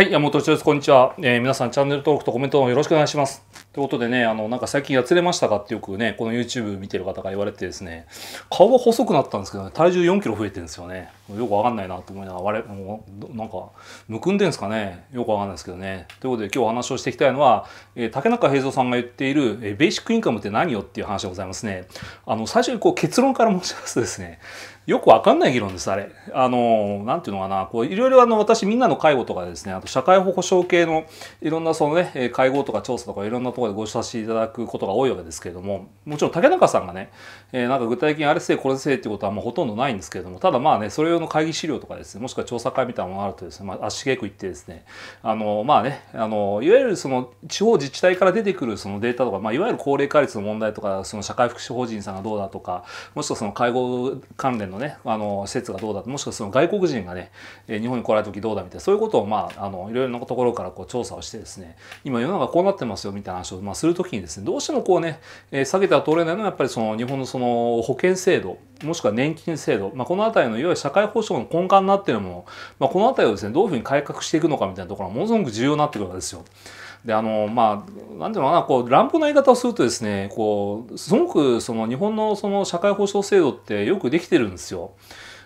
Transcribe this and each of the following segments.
はい、山本です。こんにちは、えー、皆さん、チャンネル登録とコメントよろしくお願いします。ということでね、あの、なんか最近やつれましたかってよくね、この YouTube 見てる方が言われてですね、顔は細くなったんですけどね、体重4キロ増えてるんですよね。よくわかんないなと思いながら、あれ、もう、なんか、むくんでんですかね。よくわかんないですけどね。ということで、今日お話をしていきたいのは、えー、竹中平蔵さんが言っている、えー、ベーシックインカムって何よっていう話でございますね。あの、最初にこう結論から申しますとですね、よくわかんない議論です、あれ。あの、なんていうのかな、こう、いろいろあの、私、みんなの介護とかですね、あと、社会保障系の、いろんなそのね、介護とか調査とか、いろんなところでご一緒させていただくことが多いわけですけれども、もちろん、竹中さんがね、えー、なんか具体的にあれせい、これせいっていうことは、もうほとんどないんですけれども、ただまあね、それ用の会議資料とかですね、もしくは調査会みたいなものがあるとですね、まあ、足しげく行ってですね、あの、まあね、あの、いわゆるその、地方自治体から出てくるそのデータとか、まあ、いわゆる高齢化率の問題とか、その社会福祉法人さんがどうだとか、もしくはその介護関連のね、あの、施設がどうだもしくはその外国人がね、日本に来られた時どうだみたいな、そういうことを、まあ、あの、いろいろなところからこう調査をしてですね、今世の中こうなってますよみたいな話を、まあ、するときにですね、どうしてもこうね、下げては通れないのはやっぱりその日本のその保険制度、もしくは年金制度、まあ、この辺りのいわゆる社会保障の根幹になっているもの、まあ、この辺りをですね、どういうふうに改革していくのかみたいなところはものすごく重要になってくるわけですよ。であのまあ何ていうのかなこう乱暴な言い方をするとですねこうすごくその日本のその社会保障制度ってよくできてるんですよ。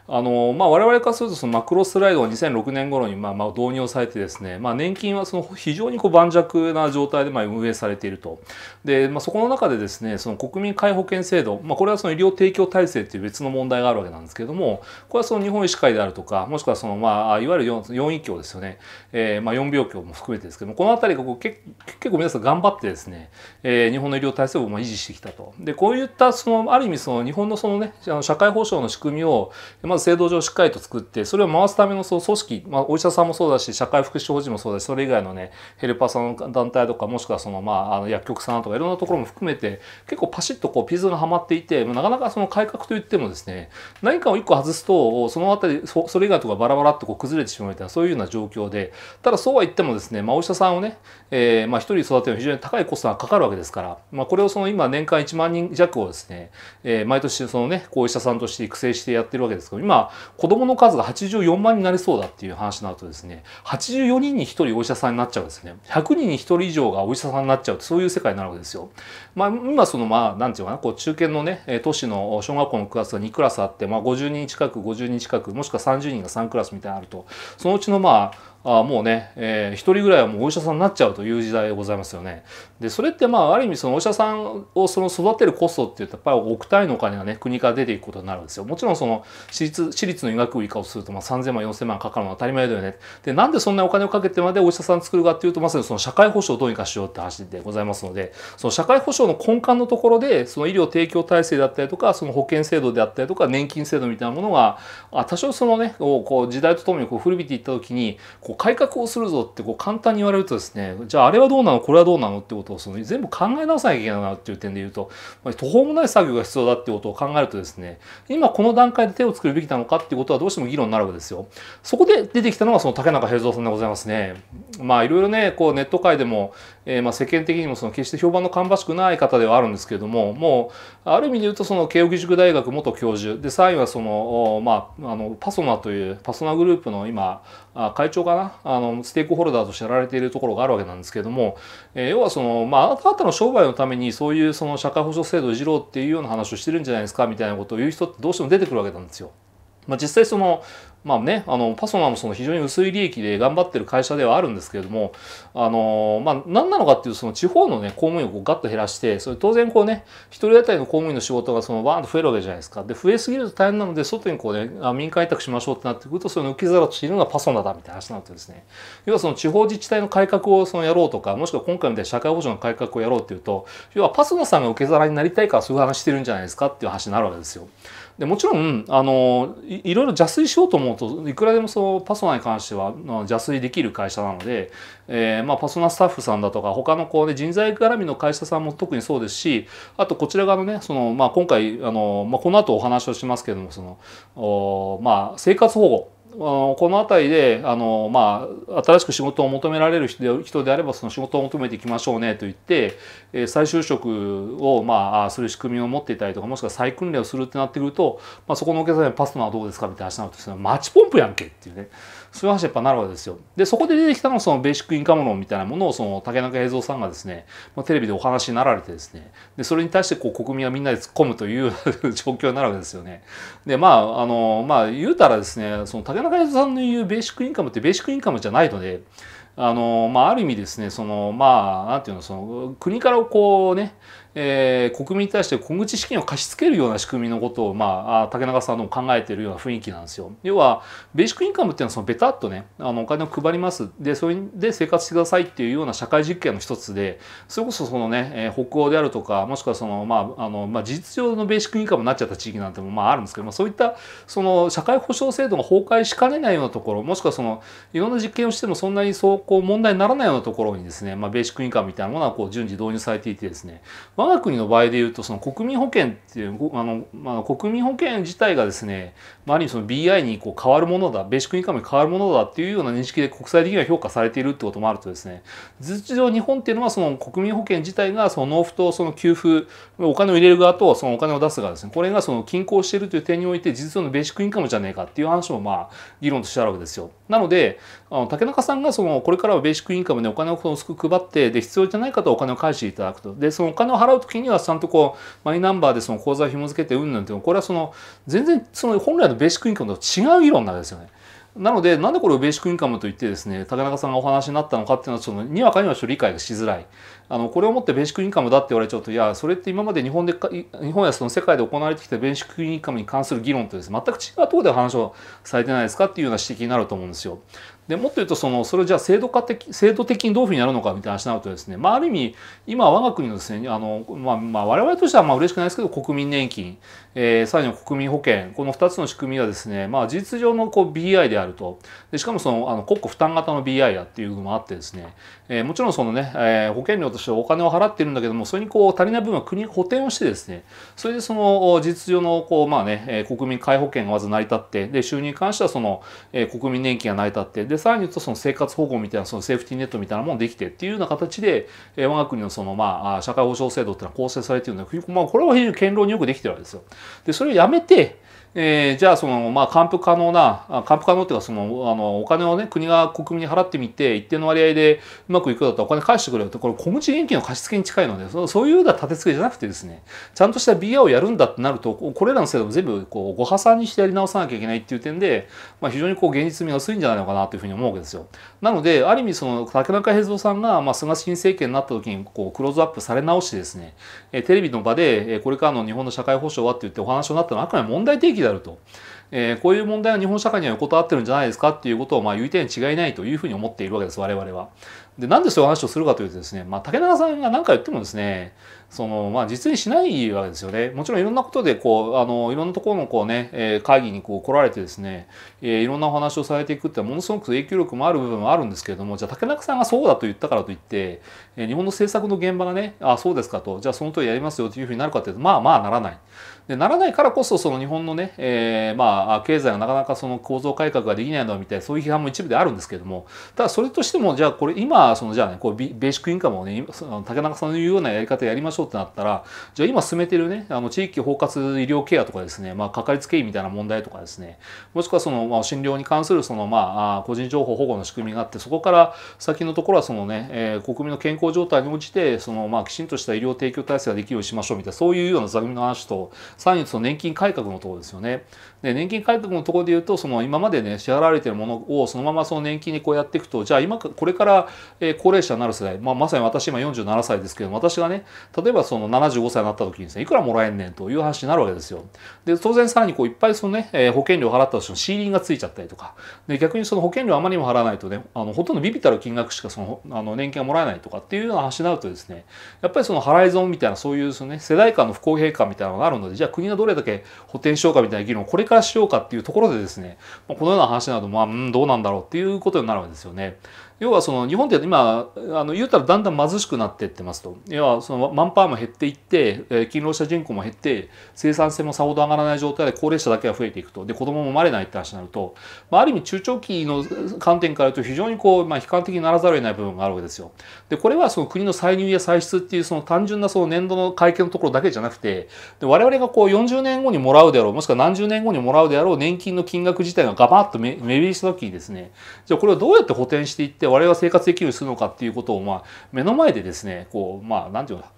あのまあ、我々からするとそのマクロスライドが2006年頃にまあまあ導入されてですね、まあ、年金はその非常にこう盤石な状態でまあ運営されているとで、まあ、そこの中でですねその国民皆保険制度、まあ、これはその医療提供体制という別の問題があるわけなんですけれどもこれはその日本医師会であるとかもしくはその、まあ、いわゆる 4, 4医協ですよね、えー、まあ4病協も含めてですけどもこの辺りがこうけ結構皆さん頑張ってですね、えー、日本の医療体制をまあ維持してきたとでこういったそのある意味その日本のその、ね、社会保障の仕組みを、まあまず制度上しっかりと作ってそれを回すためのそ組織、まあ、お医者さんもそうだし社会福祉法人もそうだしそれ以外のねヘルパーさんの団体とかもしくはその、まあ、あの薬局さんとかいろんなところも含めて結構パシッとこうピズがはまっていてなかなかその改革といってもですね何かを1個外すとその辺りそれ以外とかバラバラっとこう崩れてしまうみたいなそういうような状況でただそうは言ってもですね、まあ、お医者さんをね、えー、まあ、1人育てるの非常に高いコストがかかるわけですから、まあ、これをその今年間1万人弱をですね、えー、毎年そのねこうお医者さんとして育成してやってるわけですけど今子どもの数が84万になりそうだっていう話になるとですね84人に1人お医者さんになっちゃうんですね100人に1人以上がお医者さんになっちゃうそういう世界になるわけですよ。まあ、今そのまあなんていうかなこう中堅のね都市の小学校のクラスが2クラスあって、まあ、50人近く50人近くもしくは30人が3クラスみたいなのあるとそのうちのまああもうね、えー、人ぐらいはもうお医者さんになっちゃうという時代でございますよね。でそれってまあある意味そのお医者さんをその育てるコストっていうとやっぱり億単位のお金がね国から出ていくことになるんですよ。もちろんその私立私立の医学部以下をするとまあ3000万4000万かかるのは当たり前だよね。でなんでそんなお金をかけてまでお医者さん作るかっていうとまさにその社会保障をどうにかしようって話でございますのでその社会保障の根幹のところでその医療提供体制だったりとかその保険制度であったりとか年金制度みたいなものが多少そのねこう時代とともにこう古びていった時にこうう改革をするぞってこう簡単に言われるとですねじゃああれはどうなのこれはどうなのってことをその全部考え直さなきゃいけないなっていう点で言うと途方もない作業が必要だってことを考えるとですね今この段階で手を作るべきなのかっていうことはどうしても議論になるわけですよ。そこで出てきたのがその竹中平蔵さんでございますね。まあいろいろねこうネット界でも、えー、まあ世間的にもその決して評判の芳しくない方ではあるんですけれどももうある意味で言うとその慶應義塾大学元教授で3位はそのまああのパソナというパソナグループの今会長かなあのステークホルダーとしてやられているところがあるわけなんですけども、えー、要はその、まあ、あなた方の商売のためにそういうその社会保障制度をいじろうっていうような話をしてるんじゃないですかみたいなことを言う人ってどうしても出てくるわけなんですよ。まあ、実際そのまあね、あのパソナもその非常に薄い利益で頑張ってる会社ではあるんですけれども、あのまあ、何なのかっていうその地方の、ね、公務員をこうガッと減らしてそれ当然こう、ね、1人当たりの公務員の仕事がそのバーンと増えるわけじゃないですかで増えすぎると大変なので外にこう、ね、民間委託しましょうってなってくるとその受け皿としているのがパソナだみたいな話になってですね要はその地方自治体の改革をそのやろうとかもしくは今回みたいな社会保障の改革をやろうっていうと要はパソナさんが受け皿になりたいからそういう話してるんじゃないですかっていう話になるわけですよ。でもちろんあのいろいろ邪推しようと思うといくらでもそうパソナに関しては邪推できる会社なので、えーまあ、パソナスタッフさんだとか他のこう、ね、人材絡みの会社さんも特にそうですしあとこちら側のねその、まあ、今回あの、まあ、この後お話をしますけれどもそのお、まあ、生活保護この辺りであの、まあ、新しく仕事を求められる人であればその仕事を求めていきましょうねと言って再就職を、まあ、する仕組みを持っていたりとかもしくは再訓練をするってなってくると、まあ、そこのお客さんにパスタはどうですかみたいな話になるとマッチポンプやんけっていうね。そういう話やっぱなるわけですよ。で、そこで出てきたのはそのベーシックインカム論みたいなものをその竹中平蔵さんがですね、まあ、テレビでお話になられてですね、で、それに対してこう国民はみんなで突っ込むという状況になるわけですよね。で、まあ、あの、まあ言うたらですね、その竹中平蔵さんの言うベーシックインカムってベーシックインカムじゃないので、あの、まあある意味ですね、その、まあ、なんていうの、その国からこうね、えー、国民に対して小口資金を貸し付けるような仕組みのことを、まあ、竹中さんの考えているような雰囲気なんですよ。要はベーシックインカムっていうのはそのベタっとねあのお金を配りますでそれで生活してくださいっていうような社会実験の一つでそれこそそのね、えー、北欧であるとかもしくはその,、まああのまあ、事実上のベーシックインカムになっちゃった地域なんてもまああるんですけどあ、そういったその社会保障制度が崩壊しかねないようなところもしくはそのいろんな実験をしてもそんなにそうこう問題にならないようなところにですね、まあ、ベーシックインカムみたいなものはこう順次導入されていてですね、まあ我が国の場合で言うとその国民保険っていうあの、まあ、国民保険自体がですね、まあ、ある意味その BI にこう変わるものだベーシックインカムに変わるものだっていうような認識で国際的には評価されているってこともあるとですね実情日本っていうのはその国民保険自体がその納付とその給付お金を入れる側とそのお金を出す側ですねこれがその均衡しているという点において事実上のベーシックインカムじゃねえかっていう話もまあ議論としてあるわけですよ。なのであの竹中さんがそのこれからはベーシックインカムでお金を薄く配ってで必要じゃない方はお金を返していただくとでそのお金を払う時にはちゃんとこうマイナンバーでその口座を紐付けてうんぬんっていうのはこれはその全然その本来のベーシックインカムと違う議論なんですよね。なので、なんでこれをベーシックインカムと言ってですね、竹中さんがお話になったのかっていうのは、その、にわかにわちょっと理解がしづらい。あの、これをもってベーシックインカムだって言われちゃうと、いや、それって今まで日本で、日本やその世界で行われてきたベーシックインカムに関する議論とですね、全く違うところで話をされてないですかっていうような指摘になると思うんですよ。でもっと言うとそのそれをじゃあ制度化的制度的にどういうふうにやるのかみたいな話になるとですね、まあ、ある意味今我が国のですねあの、まあ、まあ我々としてはまあ嬉しくないですけど国民年金、えー、さらに国民保険この2つの仕組みはですね、まあ、事実上のこう BI であるとでしかもそのあの国庫負担型の BI だっていうのもあってですね、えー、もちろんそのね、えー、保険料としてお金を払っているんだけどもそれにこう足りない分は国補填をしてですねそれでその事実上のこう、まあね、国民皆保険がまず成り立ってで収入に関してはその、えー、国民年金が成り立ってでさらに言うとその生活保護みたいなそのセーフティーネットみたいなもんできてっていうような形で、えー、我が国のそのまあ社会保障制度っていうのは構成されているので、まあ、これは非常に堅牢によくできてるわけですよ。でそれをやめてえー、じゃあその、まあ、還付可能な還付可能っていうかそのあのお金をね国が国民に払ってみて一定の割合でうまくいくだったらお金返してくれよってこれ小口現金の貸し付けに近いのでそそういうような立て付けじゃなくてですねちゃんとした BR をやるんだってなるとこれらの制度も全部こうご破産にしてやり直さなきゃいけないっていう点で、まあ、非常にこう現実味が薄いんじゃないのかなというふうに思うわけですよ。なのである意味その竹中平蔵さんが、まあ、菅新政権になった時にこうクローズアップされ直してですねテレビの場でこれからの日本の社会保障はって言ってお話をなったのはあくまで問題提起であると。えー、こういう問題は日本社会には横たわってるんじゃないですかっていうことをまあ言いたいに違いないというふうに思っているわけです我々は。でなんでそういう話をするかというとですね、まあ、竹中さんが何か言ってもですねその、まあ、実にしないわけですよねもちろんいろんなことでこうあのいろんなところのこうね、ええ会議にこう来られてですね、えいろんなお話をされていくってものすごく影響力もある部分もあるんですけれどもじゃあ竹中さんがそうだと言ったからといって、え日本の政策の現場がねあそうですかとじゃあその通りやりますよというふうになるかというとまあまあならない。でならないからこそその日本のね、えー、まあ経済がなかなかその構造改革ができないのみたいなそういう批判も一部であるんですけれどもただそれとしてもじゃあこれ今そのじゃあねこうベーシックインカムをね竹中さんの言うようなやり方やりましょうってなったらじゃあ今進めてるねあの地域包括医療ケアとかですね、まあ、かかりつけ医みたいな問題とかですねもしくはその、まあ、診療に関するその、まあ、個人情報保護の仕組みがあってそこから先のところはそのね、えー、国民の健康状態に応じてその、まあ、きちんとした医療提供体制ができるようにしましょうみたいなそういうような座組の話とさらにその年金改革のところですよね。で年金改革のところで言うとその今までね支払われてるものをそのままその年金にこうやっていくとじゃあ今これからえ高齢者になる世代、まあ、まさに私今47歳ですけど私がね例えばその75歳になった時にですねいくらもらえんねんという話になるわけですよ。で当然さらにこういっぱいそのね、え保険料払ったとしてもシーリンがついちゃったりとかで逆にその保険料あまりにも払わないとねあのほとんどビビたる金額しかそのあの年金がもらえないとかっていうような話になるとですねやっぱりその払い損みたいなそういうその、ね、世代間の不公平感みたいなのがあるのでじゃあ国がどれだけ補填しようかみたいな議論をこれからしようかっていうところでですね、まあ、このような話などまあうんどうなんだろうっていうことになるわけですよね。要はその日本って今あの言うたらだんだん貧しくなっていってますと要はそのマンパワーも減っていって勤労者人口も減って生産性もさほど上がらない状態で高齢者だけが増えていくとで子供も生まれないって話になると、まあ、ある意味中長期の観点から言うと非常にこう、まあ、悲観的にならざるを得ない部分があるわけですよ。でこれはその国の歳入や歳出っていうその単純なその年度の会計のところだけじゃなくてで我々がこう40年後にもらうであろうもしくは何十年後にもらうであろう年金の金額自体がガバッと目減りした時にですねじゃあこれをどうやって補填していってって我々は生活できるようにするのかっていうことを、まあ、目の前でですねこうまあ何て言うの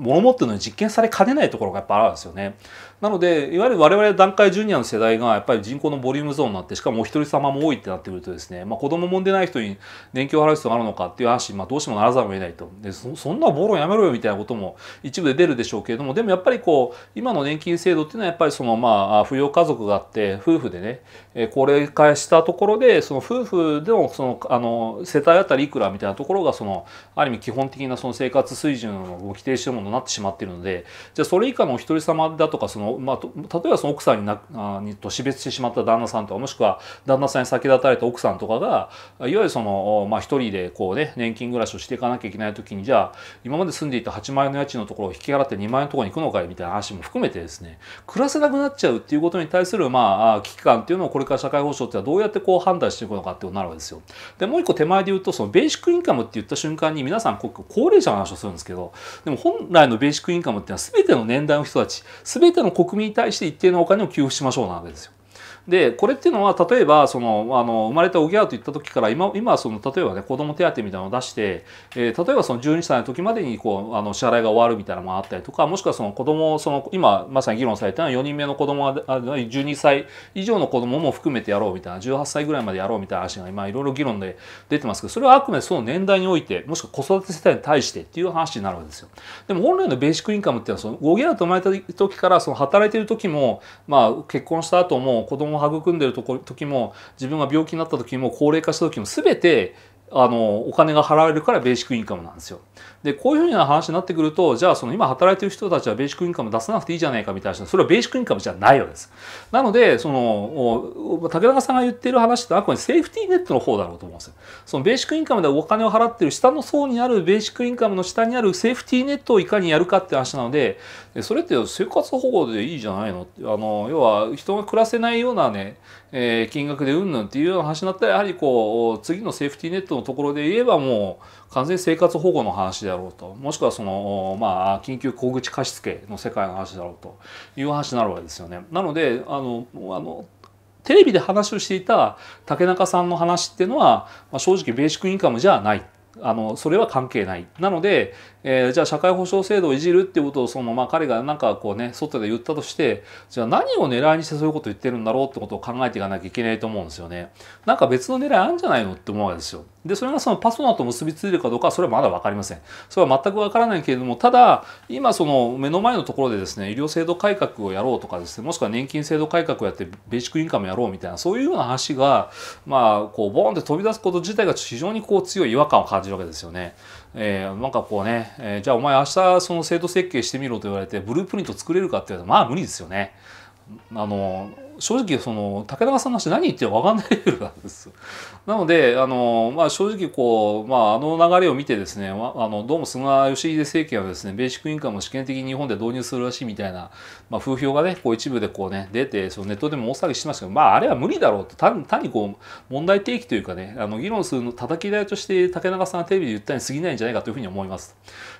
物持ってのに実験されかねないところがやっぱあるんですよね。なのでいわゆる我々団塊ジュニアの世代がやっぱり人口のボリュームゾーンになってしかもお一人様も多いってなってくるとですね、まあ、子供もんでない人に年金を払う必要があるのかっていう話、まあ、どうしてもならざるを得ないとでそそんな暴論やめろよみたいなことも一部で出るでしょうけれどもでもやっぱりこう今の年金制度っていうのはやっぱりそのまあ扶養家族があって夫婦でね高齢化したところでその夫婦でもそのあの世帯あたりいくらみたいなところがそのある意味基本的なその生活水準を規定してるものなってしまっているのでじゃあそれ以下のお一人様だとかその、まあ、例えばその奥さんになあにと死別してしまった旦那さんとかもしくは旦那さんに先立たれた奥さんとかがいわゆるその、まあ、一人でこう、ね、年金暮らしをしていかなきゃいけない時にじゃあ今まで住んでいた8万円の家賃のところを引き払って2万円のところに行くのかいみたいな話も含めてですね暮らせなくなっちゃうっていうことに対する、まあ、危機感っていうのをこれから社会保障ってのはどうやってこう判断していくのかってことになるわけですよ。でもう一個手前で言うとそのベーシックインカムって言った瞬間に皆さん高齢者の話をするんですけどでも本来のベーシックインカムっていうのは全ての年代の人たち全ての国民に対して一定のお金を給付しましょうなわけですよ。でこれっていうのは例えばそのあの生まれておぎゃーと言った時から今今その例えばね子ども手当みたいなのを出して、えー、例えばその12歳の時までにこうあの支払いが終わるみたいなのもあったりとかもしくはその子どもその今まさに議論されたのは4人目の子ども12歳以上の子どもも含めてやろうみたいな18歳ぐらいまでやろうみたいな話が今いろいろ議論で出てますけどそれはあくまでその年代においてもしくは子育て世帯に対してっていう話になるわけですよ。でも本来のベーシックインカムっていうのはそのおギャーと生まれた時からその働いてる時もまあ結婚した後も子もを育んでる時も自分が病気になった時も高齢化した時も全てあのお金が払われるからベーシックインカムなんですよ。でこういうふうな話になってくるとじゃあその今働いてる人たちはベーシックインカム出さなくていいじゃないかみたいなそれはベーシックインカムじゃないようです。なのでその竹中さんが言ってる話ってあくまでセーフティーネットの方だろうと思うんですよ。そのベーシックインカムでお金を払ってる下の層にあるベーシックインカムの下にあるセーフティーネットをいかにやるかって話なのでそれって生活保護でいいじゃないのあの要は人が暮らせないようなねえー、金額でうんぬんっていうような話になったらやはりこう次のセーフティーネットのところで言えばもう完全生活保護の話であろうともしくはそのまあ緊急小口貸付の世界の話だろうという話になるわけですよね。なのであのあのテレビで話をしていた竹中さんの話っていうのは、まあ、正直ベーシックインカムじゃないあのそれは関係ないなので、えー、じゃあ社会保障制度をいじるっていうことをそのまあ彼がなんかこうね外で言ったとしてじゃあ何を狙いにしてそういうことを言ってるんだろうってことを考えていかなきゃいけないと思うんですよね。なんか別の狙いあるんじゃないのって思うわけですよ。でそれがそのパソナと結びついてるかどうかはそれはまだ分かりません。それは全く分からないけれどもただ今その目の前のところでですね医療制度改革をやろうとかですねもしくは年金制度改革をやってベーシックインカムやろうみたいなそういうような話がまあこうボーンって飛び出すこと自体が非常にこう強い違和感を感じるわけですよね。えー、なんかこうねえー、じゃあお前明日その制度設計してみろと言われてブループリント作れるかって言われたらまあ無理ですよね。あの正直その竹中さんの話何言っても分かんないレベルなんですなのであの、まあ、正直こう、まあ、あの流れを見てですねあのどうも菅義偉政権はですねベーシックインカムを試験的に日本で導入するらしいみたいな、まあ、風評がねこう一部でこうね出てそのネットでも大騒ぎしてましたけど、まあ、あれは無理だろうと単単にこう問題提起というかねあの議論するの叩き台として竹中さんがテレビで言ったに過ぎないんじゃないかというふうに思います。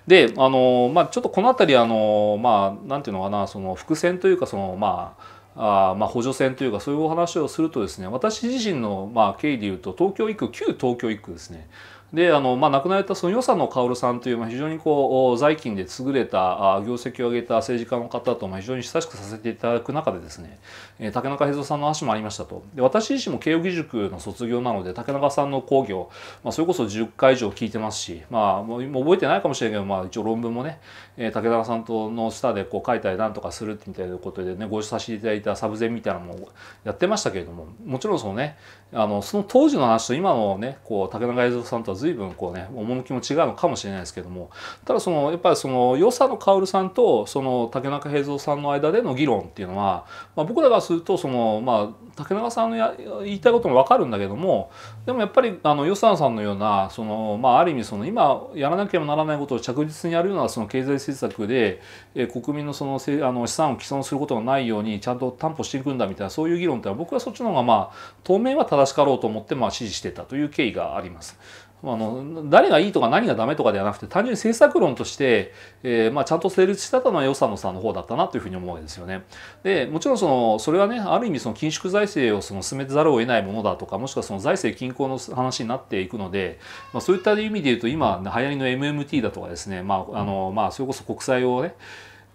であの、まあ、ちょっとこの辺りあの、まあ、なんていうのかなその伏線というかそのまああまあ補助線というかそういうお話をするとですね私自身のまあ経緯でいうと東京1区旧東京1区ですねであの、まあ、亡くなられたその与謝野薫さんという、まあ、非常にこう在勤で優れた業績を上げた政治家の方と、まあ、非常に親しくさせていただく中でですね、え竹中平蔵さんの話もありましたとで私自身も慶應義塾の卒業なので竹中さんの講義を、まあ、それこそ10回以上聞いてますし、まあ、もう覚えてないかもしれないけど、まあ、一応論文もね、え竹中さんとの下でこう書いたりなんとかするみたいなことでねご一緒させていただいたサブゼンみたいなのもやってましたけれどももちろんそのねあのその当時の話と今のねこう竹中平蔵さんとは随分こうね趣も違うのかもしれないですけどもただそのやっぱりその与謝野薫さんとその竹中平蔵さんの間での議論っていうのは、まあ、僕らがするとそのまあ竹中さんのや言いたいことも分かるんだけどもでもやっぱりあの与謝野さんのようなその、まあ、ある意味その今やらなければならないことを着実にやるようなその経済政策で、え国民のそのせあの資産を毀損することがないようにちゃんと担保していくんだみたいなそういう議論ってのは僕はそっちの方がまあ当面は正しかろうと思ってまあ支持してたという経緯があります。あの誰がいいとか何がダメとかではなくて単純に政策論として、えーまあ、ちゃんと成立したのは予算の差の方だったなというふうに思うわけですよね。でもちろんそのそれはねある意味その緊縮財政をその進めざるを得ないものだとかもしくはその財政均衡の話になっていくので、まあ、そういった意味で言うと今流行りの MMT だとかですね、まああのまあ、それこそ国債をね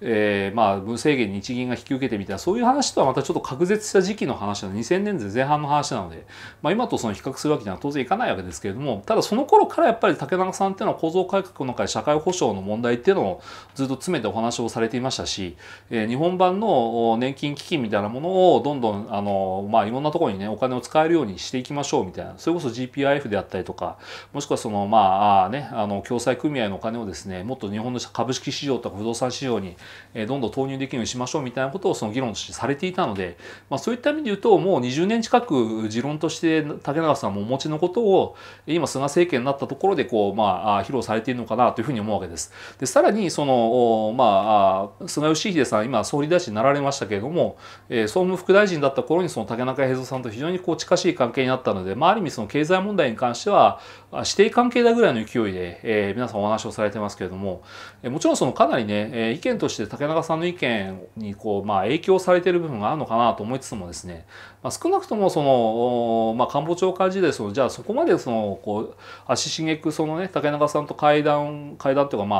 えー、まあ分制限日銀が引き受けてみたいなそういう話とはまたちょっと隔絶した時期の話なの2000年代前半の話なので、まあ、今とその比較するわけには当然いかないわけですけれどもただその頃からやっぱり竹中さんっていうのは構造改革の会社会保障の問題っていうのをずっと詰めてお話をされていましたし、えー、日本版の年金基金みたいなものをどんどんあの、まあ、いろんなところにねお金を使えるようにしていきましょうみたいなそれこそ GPIF であったりとかもしくはそのまあねあの共済組合のお金をですねもっと日本の株式市場とか不動産市場にどんどん投入できるようにしましょうみたいなことをその議論としてされていたので、まあ、そういった意味で言うともう20年近く持論として竹中さんもお持ちのことを今菅政権になったところでこう、まあ、披露されているのかなというふうに思うわけです。でさらにその、まあ、菅義偉さん今総理大臣になられましたけれども、えー、総務副大臣だった頃にその竹中平蔵さんと非常にこう近しい関係になったので、まあ、ある意味その経済問題に関しては指定関係だぐらいの勢いで、えー、皆さんお話をされてますけれども、えー、もちろんそのかなりね、えー、意見としてして竹中さんの意見にこう、まあ、影響されてる部分があるのかなと思いつつもですね、まあ、少なくともその、まあ、官房長官時代そのじゃあそこまでそのこう足しげくそのね竹中さんと会談会談というかま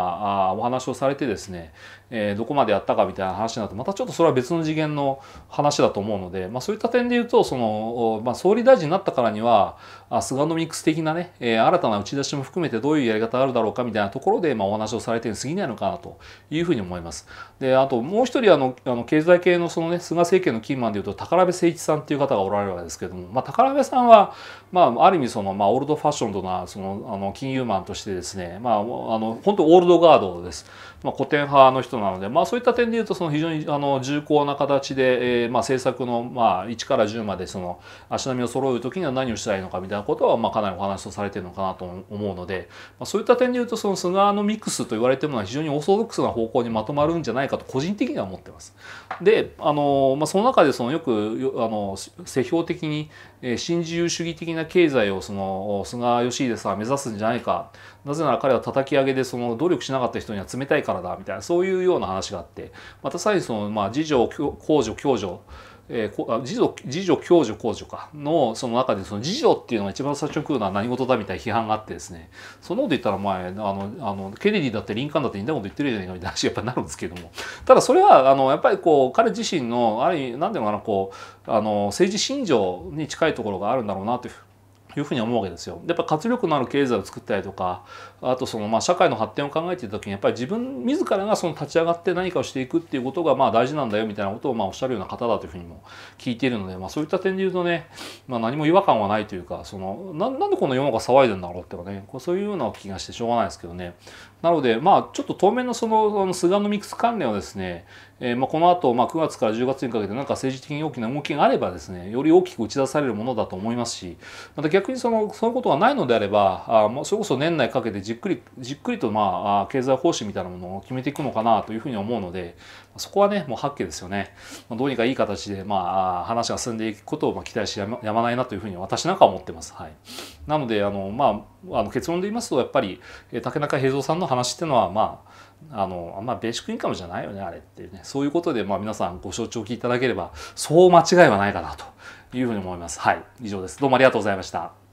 あお話をされてですねえー、どこまでやったかみたいな話になるとまたちょっとそれは別の次元の話だと思うので、まあ、そういった点で言うとその、まあ、総理大臣になったからにはあ菅ノミックス的なね、えー、新たな打ち出しも含めてどういうやり方あるだろうかみたいなところで、まあ、お話をされてるに過ぎないのかなというふうに思います。であともう一人あのあの経済系のその、ね、菅政権のキーマンで言うと宝部誠一さんっていう方がおられるわけですけれども、まあ、宝部さんは、まあ、ある意味その、まあ、オールドファッションとなそのあの金融マンとしてですね、まあ、あの本当オールドガードです。まあ、古典派の人人なので、まあ、そういった点でいうとその非常にあの重厚な形で、えーまあ、政策の、まあ、1から10までその足並みを揃う時には何をしたらいいのかみたいなことは、まあ、かなりお話をされてるのかなと思うので、まあ、そういった点でいうとその菅のミックスと言われてるのは非常にオーソドックスな方向にまとまるんじゃないかと個人的には思ってます。であの、まあ、その中でそのよくあの世評的に新自由主義的な経済をその菅義偉さんは目指すんじゃないかなぜなら彼は叩き上げでその努力しなかった人には冷たいからだみたいなそういうような話があってまたさらにそのまあ自助公助共助えー、自助自助共助公助かのその中でその自助っていうのが一番最初に来るのは何事だみたいな批判があってですねそのこと言ったら前あのあのケネディだってリンカーンだって似たこと言ってるじゃないかみたいな話やっぱりなるんですけどもただそれはあのやっぱりこう彼自身のある意味何ていうのかなこうあの政治信条に近いところがあるんだろうなというふういうふうに思うわけですよ。やっぱ活力のある経済を作ったりとかあとそのまあ社会の発展を考えていた時にやっぱり自分自らがその立ち上がって何かをしていくっていうことがまあ大事なんだよみたいなことをまあおっしゃるような方だというふうにも聞いているので、まあ、そういった点で言うとね、まあ、何も違和感はないというかそのななんでこの世の中騒いでるんだろうっていうかねそういうような気がしてしょうがないですけどねなのでまあちょっと当面のその菅のミックス関連はですね、えー、まあこの後まあ9月から10月にかけて何か政治的に大きな動きがあればですねより大きく打ち出されるものだと思いますしまた逆にそのそのことがないのであればあ、まあ、それこそ年内かけて時っくりじっくりとまあ経済方針みたいなものを決めていくのかなというふうに思うのでそこはねもう発見ですよねどうにかいい形でまあ話が進んでいくことを期待しやまやまないなというふうに私なんかは思ってます。はい、なのであの、まあ、あの結論で言いますとやっぱり竹中平蔵さんの話っていうのはまああのあんまベーシックインカムじゃないよねあれっていうねそういうことで、まあ、皆さんご承知おきいただければそう間違いはないかなというふうに思います。はい、以上ですどうもありがとうございました